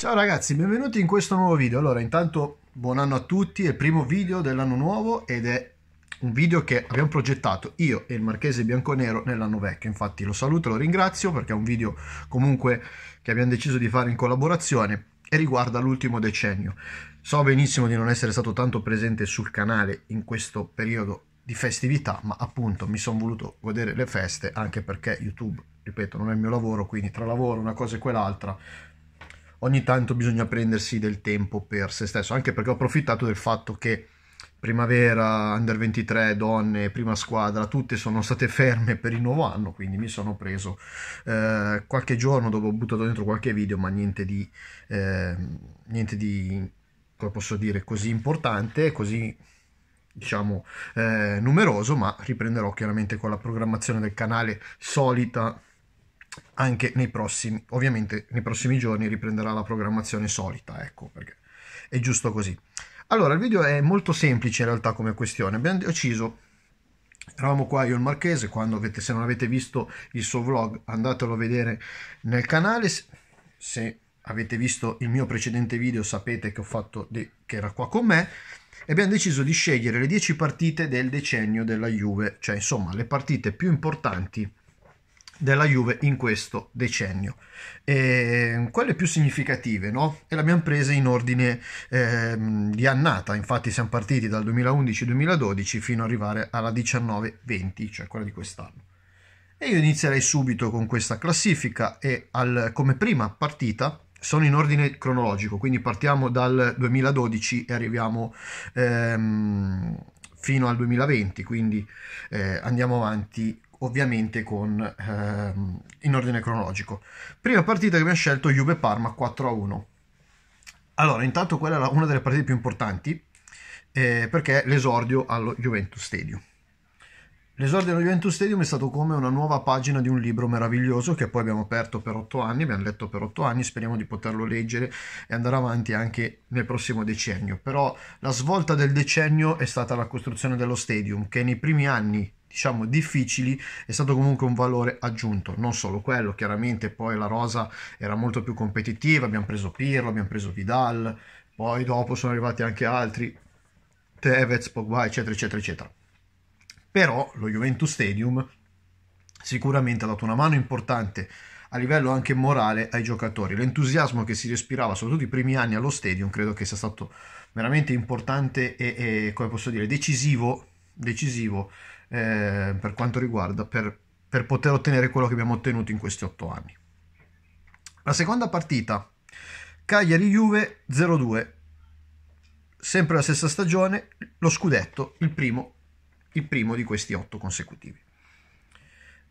Ciao ragazzi, benvenuti in questo nuovo video. Allora, intanto buon anno a tutti, è il primo video dell'anno nuovo ed è un video che abbiamo progettato io e il Marchese Bianconero nell'anno vecchio. Infatti lo saluto, e lo ringrazio perché è un video comunque che abbiamo deciso di fare in collaborazione e riguarda l'ultimo decennio. So benissimo di non essere stato tanto presente sul canale in questo periodo di festività, ma appunto mi sono voluto godere le feste anche perché YouTube, ripeto, non è il mio lavoro, quindi tra lavoro, una cosa e quell'altra ogni tanto bisogna prendersi del tempo per se stesso, anche perché ho approfittato del fatto che primavera, under 23, donne, prima squadra, tutte sono state ferme per il nuovo anno, quindi mi sono preso eh, qualche giorno dopo ho buttato dentro qualche video, ma niente di, eh, niente di come posso dire, così importante, così diciamo eh, numeroso, ma riprenderò chiaramente con la programmazione del canale solita anche nei prossimi, ovviamente nei prossimi giorni riprenderà la programmazione solita, ecco perché è giusto così. Allora, il video è molto semplice in realtà come questione, abbiamo deciso, eravamo qua io e il Marchese, quando avete, se non avete visto il suo vlog andatelo a vedere nel canale, se avete visto il mio precedente video sapete che ho fatto, di, che era qua con me, e abbiamo deciso di scegliere le 10 partite del decennio della Juve, cioè insomma le partite più importanti della Juve in questo decennio. E ehm, quelle più significative, no? E le abbiamo prese in ordine eh, di annata, infatti siamo partiti dal 2011-2012 fino ad arrivare alla 19-20, cioè quella di quest'anno. E io inizierei subito con questa classifica e al, come prima partita sono in ordine cronologico, quindi partiamo dal 2012 e arriviamo ehm, fino al 2020, quindi eh, andiamo avanti ovviamente con, ehm, in ordine cronologico. Prima partita che abbiamo scelto Juve-Parma 4-1. Allora, intanto quella era una delle partite più importanti eh, perché l'esordio allo Juventus Stadium. L'esordio allo Juventus Stadium è stato come una nuova pagina di un libro meraviglioso che poi abbiamo aperto per otto anni, abbiamo letto per otto anni, speriamo di poterlo leggere e andare avanti anche nel prossimo decennio. Però la svolta del decennio è stata la costruzione dello stadium che nei primi anni diciamo difficili è stato comunque un valore aggiunto non solo quello chiaramente poi la rosa era molto più competitiva abbiamo preso Pirlo abbiamo preso Vidal poi dopo sono arrivati anche altri Tevez Pogba eccetera eccetera eccetera però lo Juventus Stadium sicuramente ha dato una mano importante a livello anche morale ai giocatori. L'entusiasmo che si respirava, soprattutto i primi anni allo stadium, credo che sia stato veramente importante e, e come posso dire, decisivo, decisivo eh, per quanto riguarda per, per poter ottenere quello che abbiamo ottenuto in questi otto anni. La seconda partita, Cagliari-Juve 0-2, sempre la stessa stagione, lo scudetto, il primo, il primo di questi otto consecutivi.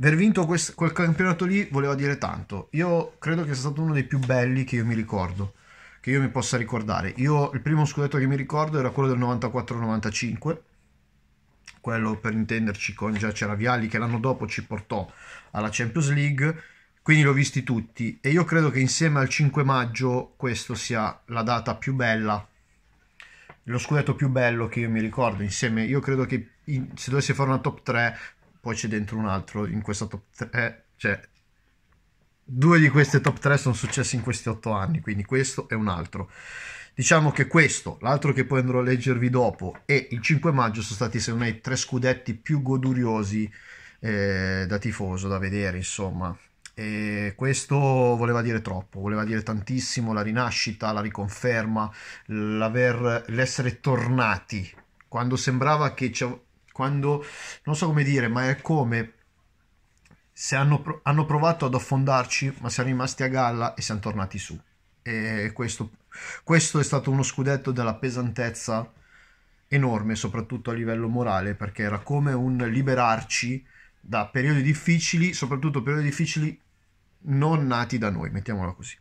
Aver vinto quest- quel campionato lì voleva dire tanto. Io credo che sia stato uno dei più belli che io mi ricordo, che io mi possa ricordare. Io il primo scudetto che mi ricordo era quello del 94-95 quello per intenderci con Giace Raviali che l'anno dopo ci portò alla Champions League, quindi l'ho visti tutti e io credo che insieme al 5 maggio questa sia la data più bella, lo scudetto più bello che io mi ricordo, insieme io credo che in, se dovessi fare una top 3, poi c'è dentro un altro in questa top 3, eh, cioè due di queste top 3 sono successe in questi 8 anni, quindi questo è un altro. Diciamo che questo, l'altro che poi andrò a leggervi dopo, e il 5 maggio sono stati secondo me i tre scudetti più goduriosi eh, da tifoso, da vedere insomma. E questo voleva dire troppo, voleva dire tantissimo la rinascita, la riconferma, l'essere tornati. Quando sembrava che... Quando, non so come dire, ma è come se hanno, hanno, provato ad affondarci, ma siamo rimasti a galla e siamo tornati su. E questo questo è stato uno scudetto della pesantezza enorme, soprattutto a livello morale, perché era come un liberarci da periodi difficili, soprattutto periodi difficili non nati da noi, mettiamola così.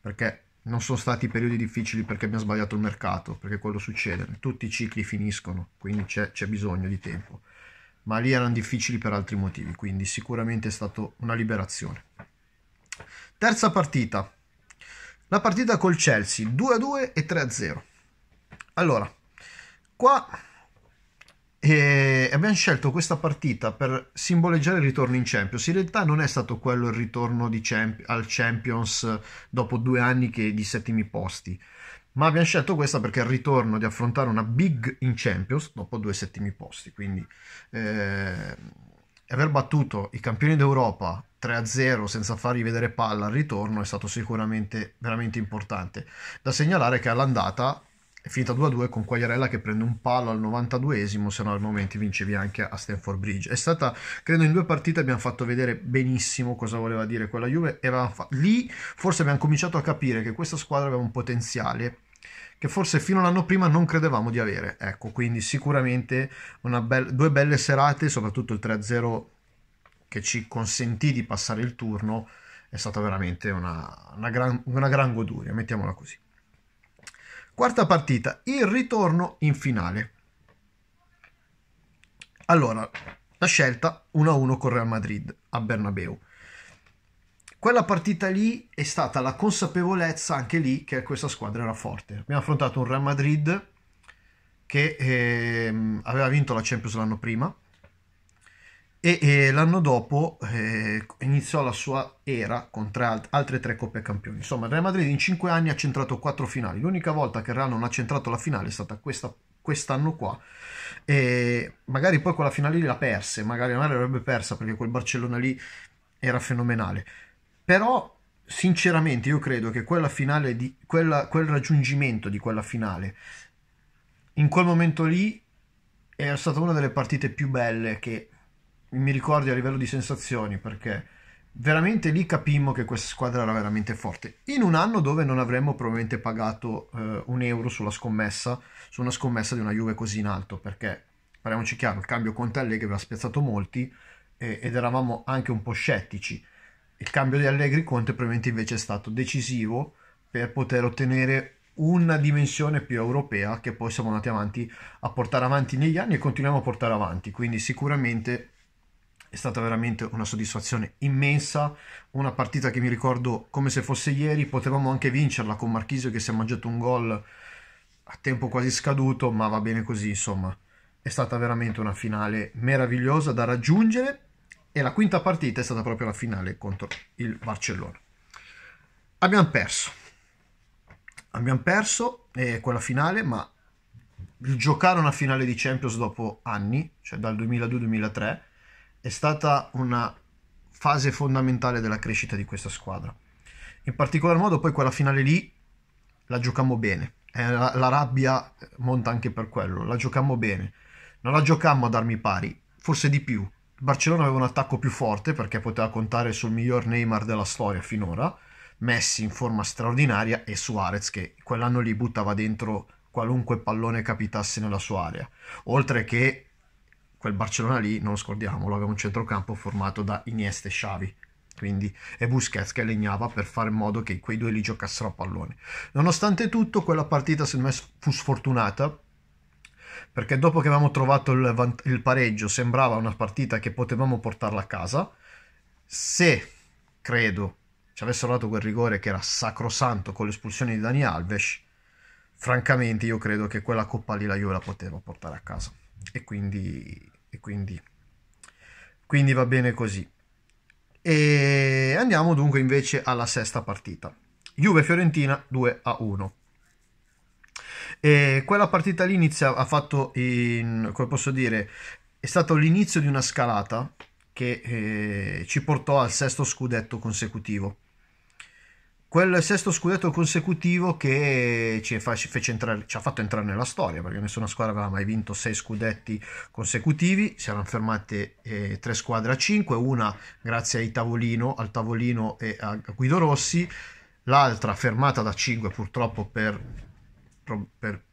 Perché non sono stati periodi difficili perché abbiamo sbagliato il mercato, perché quello succede, tutti i cicli finiscono, quindi c'è, c'è bisogno di tempo. Ma lì erano difficili per altri motivi, quindi sicuramente è stata una liberazione. Terza partita, la partita col Chelsea 2-2 e 3-0. Allora, qua e eh, abbiamo scelto questa partita per simboleggiare il ritorno in Champions. In realtà non è stato quello il ritorno Champ- al Champions dopo due anni di settimi posti, ma abbiamo scelto questa perché è il ritorno di affrontare una big in Champions dopo due settimi posti. Quindi eh, aver battuto i campioni d'Europa 3-0 senza fargli vedere palla al ritorno è stato sicuramente veramente importante. Da segnalare che all'andata è finita 2-2 con Quagliarella che prende un palo al 92esimo, se no al momento vincevi anche a Stanford Bridge. È stata, credo in due partite abbiamo fatto vedere benissimo cosa voleva dire quella Juve e fa- lì forse abbiamo cominciato a capire che questa squadra aveva un potenziale che forse fino all'anno prima non credevamo di avere. Ecco, quindi sicuramente be- due belle serate, soprattutto il 3-0 che ci consentì di passare il turno è stata veramente una, una, gran, una gran goduria, mettiamola così. Quarta partita, il ritorno in finale. Allora, la scelta 1-1 con Real Madrid a Bernabeu. Quella partita lì è stata la consapevolezza anche lì che questa squadra era forte. Abbiamo affrontato un Real Madrid che ehm, aveva vinto la Champions l'anno prima, e, e l'anno dopo eh, iniziò la sua era con tre, altre tre coppe campioni. Insomma, il Real Madrid in cinque anni ha centrato quattro finali. L'unica volta che il Real non ha centrato la finale è stata questa, quest'anno qua. E magari poi quella finale lì la perse, magari magari l'avrebbe persa perché quel Barcellona lì era fenomenale. Però sinceramente io credo che quella finale di, quella, quel raggiungimento di quella finale in quel momento lì è stata una delle partite più belle che mi ricordi a livello di sensazioni perché veramente lì capimmo che questa squadra era veramente forte. In un anno dove non avremmo probabilmente pagato eh, un euro sulla scommessa, su una scommessa di una Juve così in alto, perché parliamoci chiaro, il cambio con Allegri aveva spiazzato molti eh, ed eravamo anche un po' scettici. Il cambio di Allegri Conte probabilmente invece è stato decisivo per poter ottenere una dimensione più europea che poi siamo andati avanti a portare avanti negli anni e continuiamo a portare avanti, quindi sicuramente è stata veramente una soddisfazione immensa, una partita che mi ricordo come se fosse ieri, potevamo anche vincerla con Marchisio che si è mangiato un gol a tempo quasi scaduto, ma va bene così, insomma, è stata veramente una finale meravigliosa da raggiungere e la quinta partita è stata proprio la finale contro il Barcellona. Abbiamo perso, abbiamo perso eh, quella finale, ma giocare una finale di Champions dopo anni, cioè dal 2002-2003, è stata una fase fondamentale della crescita di questa squadra. In particolar modo poi quella finale lì la giocammo bene, eh, la, la, rabbia eh, monta anche per quello, la giocammo bene, non la giocammo ad armi pari, forse di più. Il Barcellona aveva un attacco più forte perché poteva contare sul miglior Neymar della storia finora, Messi in forma straordinaria e Suarez che quell'anno lì buttava dentro qualunque pallone capitasse nella sua area, oltre che quel Barcellona lì, non scordiamolo, aveva un centrocampo formato da Iniesta e Xavi. Quindi e Busquets che legnava per fare in modo che quei due lì giocassero a pallone. Nonostante tutto, quella partita secondo me fu sfortunata perché dopo che avevamo trovato il, van- il pareggio sembrava una partita che potevamo portarla a casa. Se credo ci avessero dato quel rigore che era sacrosanto con l'espulsione di Dani Alves, francamente io credo che quella coppa lì la Juve la poteva portare a casa. E quindi e quindi, quindi va bene così. E andiamo dunque invece alla sesta partita. Juve-Fiorentina 2 a 1. E quella partita lì inizia, ha fatto, in, come posso dire, è stato l'inizio di una scalata che eh, ci portò al sesto scudetto consecutivo quel sesto scudetto consecutivo che ci, fa, ci, entrare, ci, ha fatto entrare nella storia perché nessuna squadra aveva mai vinto sei scudetti consecutivi si erano fermate eh, tre squadre a cinque una grazie tavolino, al tavolino e a Guido Rossi l'altra fermata da cinque purtroppo per, per,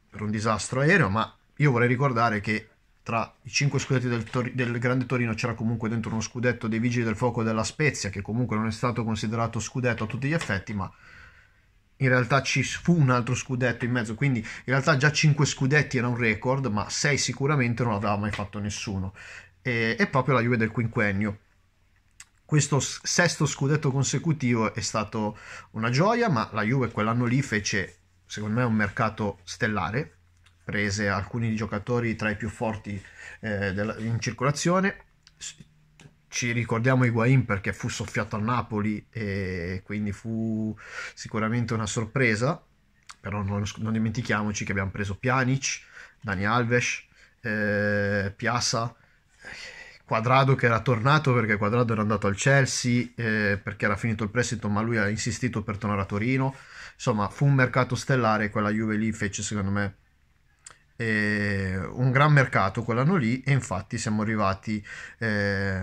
per un disastro aereo ma io vorrei ricordare che tra i cinque scudetti del, Tor- del, Grande Torino c'era comunque dentro uno scudetto dei Vigili del Fuoco della Spezia, che comunque non è stato considerato scudetto a tutti gli effetti, ma in realtà ci fu un altro scudetto in mezzo, quindi in realtà già cinque scudetti era un record, ma sei sicuramente non l'aveva mai fatto nessuno. E, e proprio la Juve del quinquennio. Questo sesto scudetto consecutivo è stato una gioia, ma la Juve quell'anno lì fece, secondo me, un mercato stellare, prese alcuni giocatori tra i più forti eh, della, in circolazione. Ci ricordiamo Higuain perché fu soffiato al Napoli e quindi fu sicuramente una sorpresa, però non, non dimentichiamoci che abbiamo preso Pjanic, Dani Alves, eh, Piazza, Quadrado che era tornato perché Quadrado era andato al Chelsea eh, perché era finito il prestito ma lui ha insistito per tornare a Torino insomma fu un mercato stellare quella Juve lì fece secondo me eh, un gran mercato quell'anno lì e infatti siamo arrivati eh,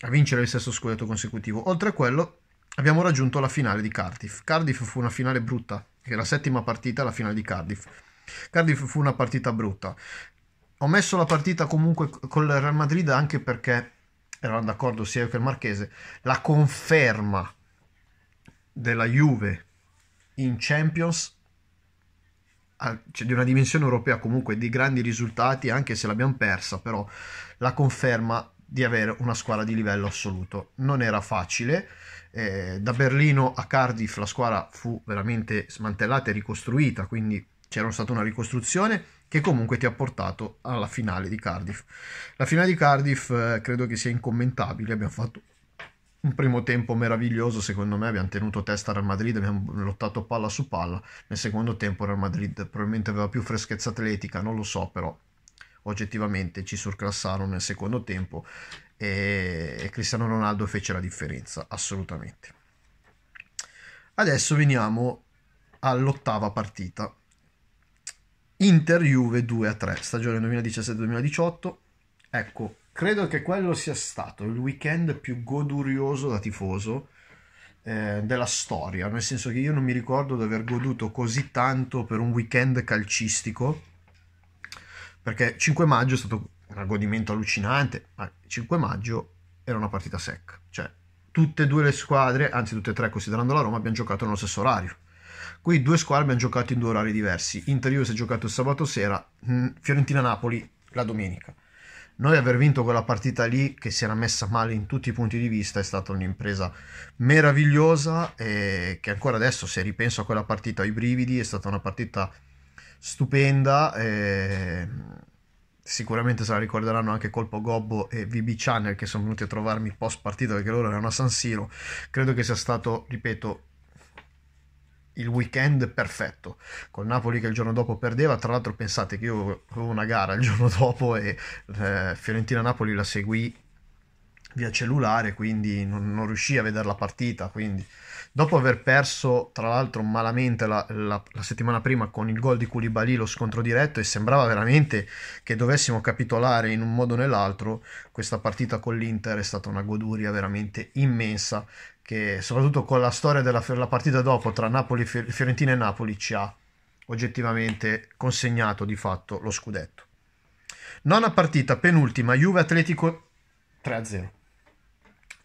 a vincere il sesto scudetto consecutivo. Oltre a quello abbiamo raggiunto la finale di Cardiff. Cardiff fu una finale brutta, che la settima partita la finale di Cardiff. Cardiff fu una partita brutta. Ho messo la partita comunque con il Real Madrid anche perché erano d'accordo sia io che il Marchese, la conferma della Juve in Champions cioè di una dimensione europea comunque di grandi risultati, anche se l'abbiamo persa, però la conferma di avere una squadra di livello assoluto. Non era facile, eh, da Berlino a Cardiff la squadra fu veramente smantellata e ricostruita, quindi c'era stata una ricostruzione che comunque ti ha portato alla finale di Cardiff. La finale di Cardiff eh, credo che sia incommentabile, abbiamo fatto un primo tempo meraviglioso, secondo me abbiamo tenuto testa Real Madrid, abbiamo lottato palla su palla, nel secondo tempo Real Madrid probabilmente aveva più freschezza atletica, non lo so però oggettivamente ci surclassarono nel secondo tempo e, e Cristiano Ronaldo fece la differenza, assolutamente. Adesso veniamo all'ottava partita. Inter-Juve 2-3, stagione 2017-2018. Ecco credo che quello sia stato il weekend più godurioso da tifoso eh, della storia, nel senso che io non mi ricordo di aver goduto così tanto per un weekend calcistico, perché 5 maggio è stato un godimento allucinante, ma 5 maggio era una partita secca, cioè tutte e due le squadre, anzi tutte e tre considerando la Roma, abbiamo giocato nello stesso orario. Qui due squadre abbiamo giocato in due orari diversi. Inter Juve si è giocato il sabato sera, mm, Fiorentina Napoli la domenica. Noi aver vinto quella partita lì, che si era messa male in tutti i punti di vista, è stata un'impresa meravigliosa e che ancora adesso, se ripenso a quella partita, ai brividi, è stata una partita stupenda. E sicuramente se la ricorderanno anche Colpo Gobbo e VB Channel che sono venuti a trovarmi post partita perché loro erano a San Siro. Credo che sia stato, ripeto, il weekend perfetto. Col Napoli che il giorno dopo perdeva, tra l'altro pensate che io avevo una gara il giorno dopo e eh, Fiorentina-Napoli la seguì via cellulare, quindi non, non riuscii a vedere la partita. Quindi. Dopo aver perso, tra l'altro, malamente la, la, la settimana prima con il gol di Koulibaly lo scontro diretto e sembrava veramente che dovessimo capitolare in un modo o nell'altro, questa partita con l'Inter è stata una goduria veramente immensa che soprattutto con la storia della partita dopo tra Napoli, Fiorentina e Napoli ci ha oggettivamente consegnato di fatto lo scudetto. Nona partita, penultima, Juve Atletico 3-0.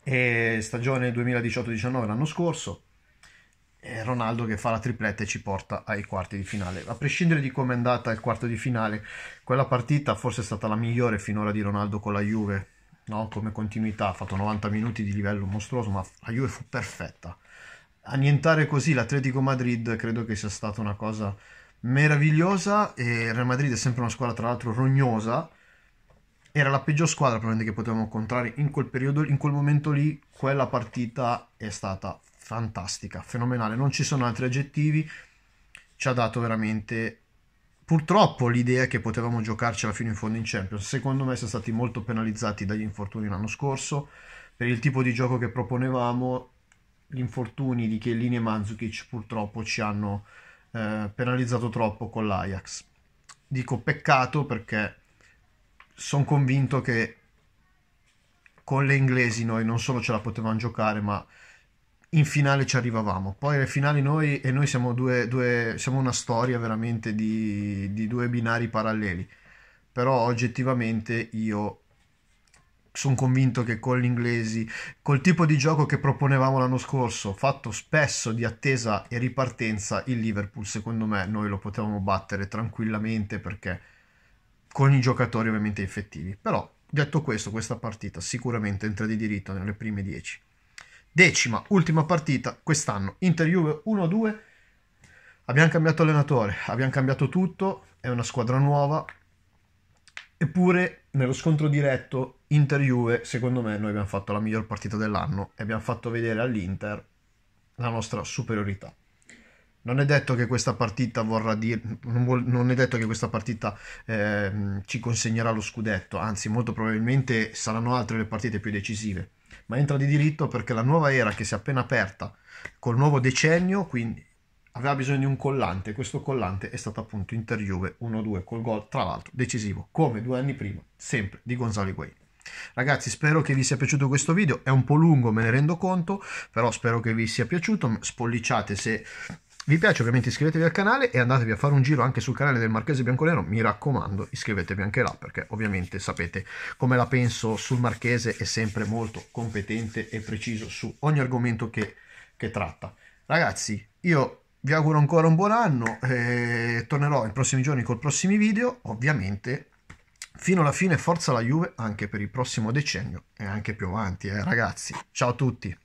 E stagione 2018-19 l'anno scorso, Ronaldo che fa la tripletta e ci porta ai quarti di finale. A prescindere di come è andata il quarto di finale, quella partita forse è stata la migliore finora di Ronaldo con la Juve, no? come continuità, ha fatto 90 minuti di livello mostruoso, ma la Juve fu perfetta. Annientare così l'Atletico Madrid credo che sia stata una cosa meravigliosa e Real Madrid è sempre una squadra tra l'altro rognosa, era la peggior squadra probabilmente che potevamo incontrare in quel periodo, in quel momento lì, quella partita è stata fantastica, fenomenale, non ci sono altri aggettivi, ci ha dato veramente purtroppo l'idea che potevamo giocarcela fino in fondo in Champions, secondo me siamo stati molto penalizzati dagli infortuni l'anno scorso, per il tipo di gioco che proponevamo, gli infortuni di Chiellini e Manzukic purtroppo ci hanno eh, penalizzato troppo con l'Ajax. Dico peccato perché sono convinto che con le inglesi noi non solo ce la potevamo giocare, ma in finale ci arrivavamo. Poi le finali noi e noi siamo, due, due, siamo una storia veramente di, di, due binari paralleli. Però oggettivamente io sono convinto che con gli inglesi, col tipo di gioco che proponevamo l'anno scorso, fatto spesso di attesa e ripartenza, il Liverpool secondo me noi lo potevamo battere tranquillamente perché con i giocatori ovviamente effettivi. Però, detto questo, questa partita sicuramente entra di diritto nelle prime 10. Decima, ultima partita quest'anno, Inter-Juve 1-2. Abbiamo cambiato allenatore, abbiamo cambiato tutto, è una squadra nuova. Eppure, nello scontro diretto Inter-Juve, secondo me, noi abbiamo fatto la miglior partita dell'anno e abbiamo fatto vedere all'Inter la nostra superiorità non è detto che questa partita vorrà dire non, vuol, non è detto che questa partita eh, ci consegnerà lo scudetto anzi molto probabilmente saranno altre le partite più decisive ma entra di diritto perché la nuova era che si è appena aperta col nuovo decennio quindi aveva bisogno di un collante questo collante è stato appunto Inter Juve 1-2 col gol tra l'altro decisivo come due anni prima sempre di Gonzalo Guay. Ragazzi, spero che vi sia piaciuto questo video. È un po' lungo, me ne rendo conto, però spero che vi sia piaciuto. Spolliciate se vi piace ovviamente iscrivetevi al canale e andatevi a fare un giro anche sul canale del Marchese Biancolero, mi raccomando iscrivetevi anche là perché ovviamente sapete come la penso sul Marchese, è sempre molto competente e preciso su ogni argomento che, che tratta. Ragazzi, io vi auguro ancora un buon anno, eh, tornerò nei prossimi giorni col prossimi video, ovviamente fino alla fine forza la Juve anche per il prossimo decennio e anche più avanti, eh, ragazzi. Ciao a tutti!